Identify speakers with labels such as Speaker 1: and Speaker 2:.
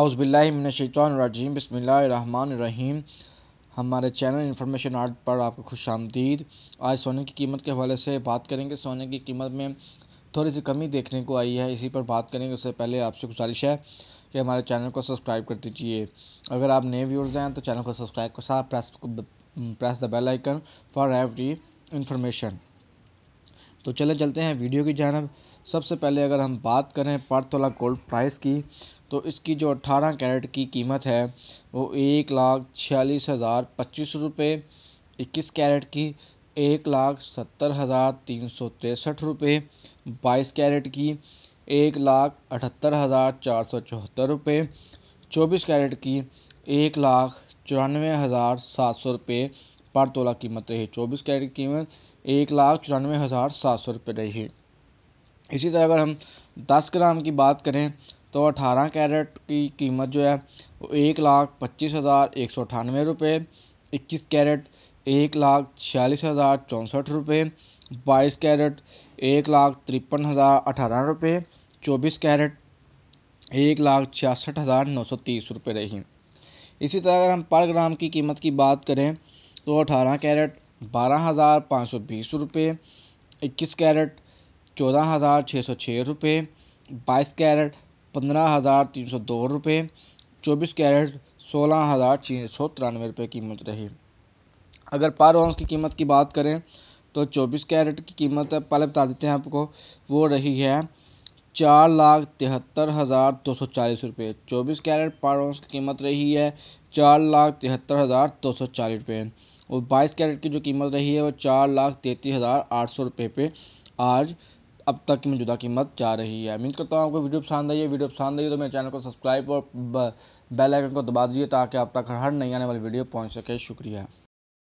Speaker 1: अउज़बिल्लिमिनशैतरजीम बसमीम हमारे channel information art पर आपको खुश आमदीद आज सोने की कीमत के हवाले से बात करेंगे सोने की कीमत में थोड़ी सी कमी देखने को आई है इसी पर बात करेंगे उससे पहले आपसे गुजारिश है कि हमारे चैनल को सब्सक्राइब कर दीजिए अगर आप नए व्यूअर्स हैं तो चैनल को सब्सक्राइब के साथ press press the bell icon for every information तो चले चलते हैं वीडियो की जानब सबसे पहले अगर हम बात करें परतोला गोल्ड प्राइस की तो इसकी जो 18 कैरेट की कीमत है वो एक लाख छियालीस हज़ार पच्चीस रुपये इक्कीस कैरेट की एक लाख सत्तर हज़ार तीन सौ तिरसठ रुपये बाईस कैरेट की एक लाख अठहत्तर हज़ार चार सौ चौहत्तर रुपये चौबीस कैरेट की एक लाख चौरानवे हज़ार सात सौ रुपये पर तोला कीमत रही चौबीस कैरेट की कीमत एक लाख चौरानवे हज़ार सात सौ रुपये रही है इसी तरह अगर हम दस ग्राम की बात करें तो अठारह कैरेट की कीमत जो है वो एक लाख पच्चीस हज़ार एक सौ अठानवे रुपये इक्कीस कैरेट एक लाख छियालीस हज़ार चौंसठ रुपये बाईस कैरेट एक लाख तिरपन हज़ार अठारह रुपये चौबीस कैरेट एक लाख छियासठ हज़ार नौ सौ तीस रुपये रही इसी तरह अगर हम पर ग्राम की कीमत की बात करें तो अठारह कैरेट बारह हज़ार पाँच सौ बीस रुपये इक्कीस कैरेट चौदह हज़ार छः सौ छः रुपये बाईस कैरेट पंद्रह हज़ार तीन सौ दो रुपये चौबीस कैरेट सोलह हज़ार छः सौ तिरानवे रुपये कीमत रही अगर पर ऑंस की कीमत की बात करें तो चौबीस कैरेट की कीमत पहले बता देते हैं आपको वो रही है चार लाख तिहत्तर हज़ार दो सौ चालीस रुपये चौबीस कैरेट पर ऑंस की कीमत रही है चार लाख तिहत्तर हज़ार दो सौ चालीस रुपये और बाईस कैरेट की जो कीमत रही है वो चार लाख तैंतीस हज़ार आठ सौ रुपये पे आज अब तक की मौजूदा कीमत जा रही है उम्मीद करता हूँ आपको वीडियो पसंद आई है वीडियो पसंद आई तो मेरे चैनल को सब्सक्राइब और बेल आइकन को दबा दीजिए ताकि आप तक हर नई आने वाली वीडियो पहुँच सके शुक्रिया